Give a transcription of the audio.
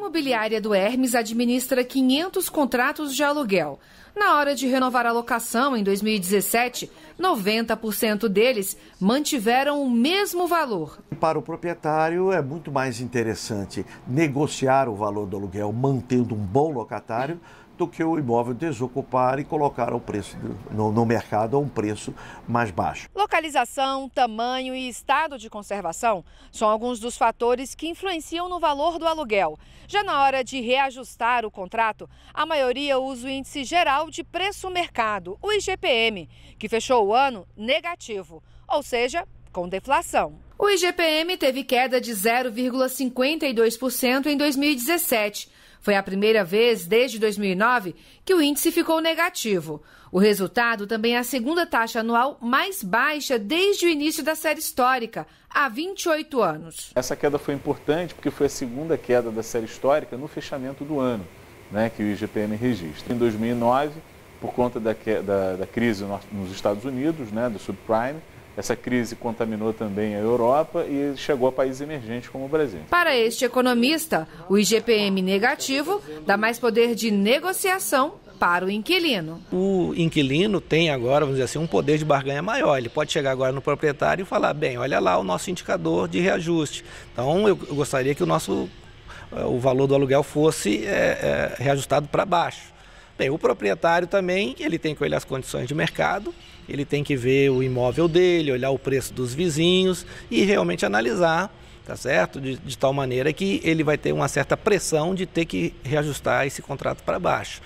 imobiliária do Hermes administra 500 contratos de aluguel. Na hora de renovar a locação em 2017, 90% deles mantiveram o mesmo valor para o proprietário é muito mais interessante negociar o valor do aluguel mantendo um bom locatário do que o imóvel desocupar e colocar o preço no, no mercado a um preço mais baixo. Localização, tamanho e estado de conservação são alguns dos fatores que influenciam no valor do aluguel. Já na hora de reajustar o contrato, a maioria usa o Índice Geral de Preço Mercado, o IGPM, que fechou o ano negativo, ou seja, com deflação. O IGPM teve queda de 0,52% em 2017. Foi a primeira vez desde 2009 que o índice ficou negativo. O resultado também é a segunda taxa anual mais baixa desde o início da série histórica, há 28 anos. Essa queda foi importante porque foi a segunda queda da série histórica no fechamento do ano né, que o IGPM registra. Em 2009, por conta da, da, da crise nos Estados Unidos, né, do subprime, essa crise contaminou também a Europa e chegou a países emergentes como o Brasil. Para este economista, o IGPM negativo dá mais poder de negociação para o inquilino. O inquilino tem agora, vamos dizer assim, um poder de barganha maior. Ele pode chegar agora no proprietário e falar: bem, olha lá o nosso indicador de reajuste. Então, eu gostaria que o nosso eh, o valor do aluguel fosse é, é, reajustado para baixo. Bem, o proprietário também, ele tem que olhar as condições de mercado, ele tem que ver o imóvel dele, olhar o preço dos vizinhos e realmente analisar, tá certo? De, de tal maneira que ele vai ter uma certa pressão de ter que reajustar esse contrato para baixo.